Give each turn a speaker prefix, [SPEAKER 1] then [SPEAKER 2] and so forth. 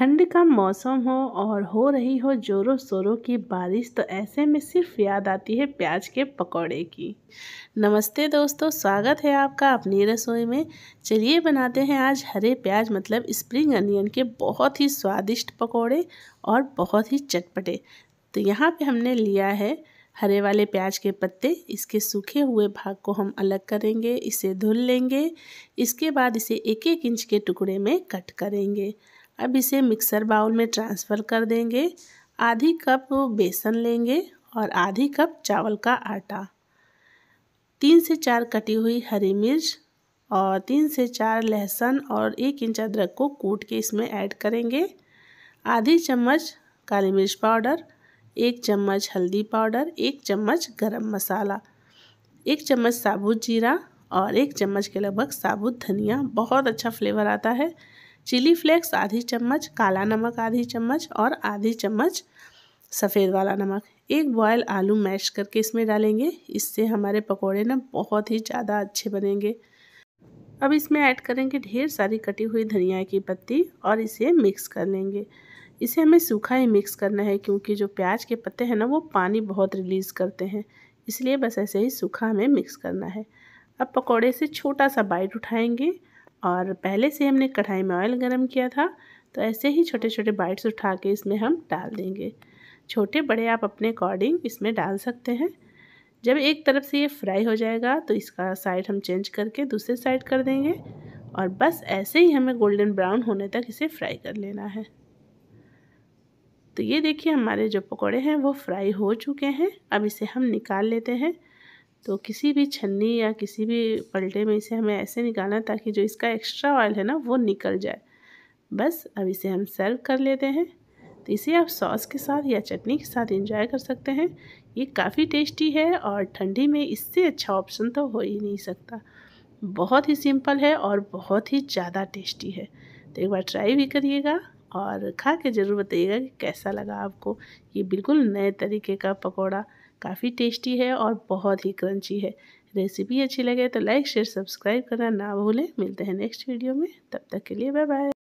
[SPEAKER 1] ठंड का मौसम हो और हो रही हो जोरों शोरों की बारिश तो ऐसे में सिर्फ याद आती है प्याज के पकौड़े की नमस्ते दोस्तों स्वागत है आपका अपनी रसोई में चलिए बनाते हैं आज हरे प्याज मतलब स्प्रिंग अनियन के बहुत ही स्वादिष्ट पकौड़े और बहुत ही चटपटे तो यहाँ पे हमने लिया है हरे वाले प्याज के पत्ते इसके सूखे हुए भाग को हम अलग करेंगे इसे धुल लेंगे इसके बाद इसे एक एक इंच के टुकड़े में कट करेंगे अब इसे मिक्सर बाउल में ट्रांसफ़र कर देंगे आधी कप बेसन लेंगे और आधी कप चावल का आटा तीन से चार कटी हुई हरी मिर्च और तीन से चार लहसुन और एक इंच अदरक को कूट के इसमें ऐड करेंगे आधी चम्मच काली मिर्च पाउडर एक चम्मच हल्दी पाउडर एक चम्मच गरम मसाला एक चम्मच साबुत जीरा और एक चम्मच के लगभग साबुत धनिया बहुत अच्छा फ्लेवर आता है चिली फ्लेक्स आधी चम्मच काला नमक आधी चम्मच और आधी चम्मच सफ़ेद वाला नमक एक बॉयल आलू मैश करके इसमें डालेंगे इससे हमारे पकोड़े ना बहुत ही ज़्यादा अच्छे बनेंगे अब इसमें ऐड करेंगे ढेर सारी कटी हुई धनिया की पत्ती और इसे मिक्स कर लेंगे इसे हमें सूखा ही मिक्स करना है क्योंकि जो प्याज के पत्ते हैं ना वो पानी बहुत रिलीज़ करते हैं इसलिए बस ऐसे ही सूखा हमें मिक्स करना है अब पकौड़े से छोटा सा बाइट उठाएंगे और पहले से हमने कढ़ाई में ऑयल गरम किया था तो ऐसे ही छोटे छोटे बाइट्स उठा के इसमें हम डाल देंगे छोटे बड़े आप अपने अकॉर्डिंग इसमें डाल सकते हैं जब एक तरफ से ये फ्राई हो जाएगा तो इसका साइड हम चेंज करके दूसरे साइड कर देंगे और बस ऐसे ही हमें गोल्डन ब्राउन होने तक इसे फ्राई कर लेना है तो ये देखिए हमारे जो पकौड़े हैं वो फ्राई हो चुके हैं अब इसे हम निकाल लेते हैं तो किसी भी छन्नी या किसी भी पलटे में इसे हमें ऐसे निकालना ताकि जो इसका एक्स्ट्रा ऑयल है ना वो निकल जाए बस अब इसे हम सर्व कर लेते हैं तो इसे आप सॉस के साथ या चटनी के साथ इंजॉय कर सकते हैं ये काफ़ी टेस्टी है और ठंडी में इससे अच्छा ऑप्शन तो हो ही नहीं सकता बहुत ही सिंपल है और बहुत ही ज़्यादा टेस्टी है तो एक बार ट्राई भी करिएगा और खा के ज़रूर बताइएगा कि कैसा लगा आपको ये बिल्कुल नए तरीके का पकौड़ा काफ़ी टेस्टी है और बहुत ही क्रंची है रेसिपी अच्छी लगे तो लाइक शेयर सब्सक्राइब करना ना भूलें मिलते हैं नेक्स्ट वीडियो में तब तक के लिए बाय बाय